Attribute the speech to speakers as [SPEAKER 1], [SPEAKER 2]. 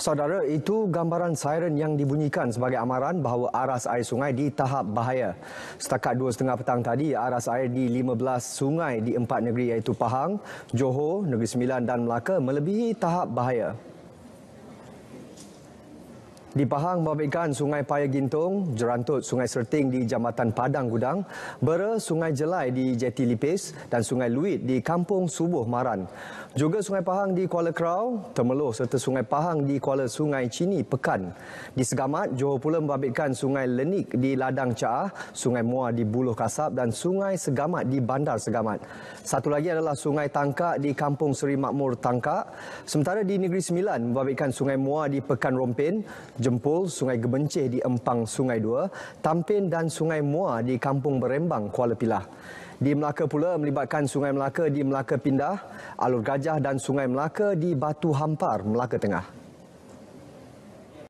[SPEAKER 1] Saudara, itu gambaran siren yang dibunyikan sebagai amaran bahawa aras air sungai di tahap bahaya. Setakat dua setengah petang tadi, aras air di 15 sungai di empat negeri iaitu Pahang, Johor, Negeri Sembilan dan Melaka melebihi tahap bahaya. Di Pahang, membabitkan Sungai Paya Gintong, Jerantut Sungai Serting di Jambatan Padang Gudang, Bera Sungai Jelai di Jeti Lipis dan Sungai Luit di Kampung Subuh Maran. Juga Sungai Pahang di Kuala Kerau, Temeloh serta Sungai Pahang di Kuala Sungai Cini, Pekan. Di Segamat, Johor pula membabitkan Sungai Lenik di Ladang Caah, Sungai Mua di Buluh Kasab dan Sungai Segamat di Bandar Segamat. Satu lagi adalah Sungai Tangka di Kampung Seri Makmur Tangka. Sementara di Negeri Sembilan, membabitkan Sungai Mua di Pekan Rompin, Jempol, Sungai Gebenceh di Empang Sungai Dua, Tampin dan Sungai Mua di Kampung Berembang, Kuala Pilah. Di Melaka pula melibatkan Sungai Melaka di Melaka Pindah, Alur Gajah dan Sungai Melaka di Batu Hampar, Melaka Tengah.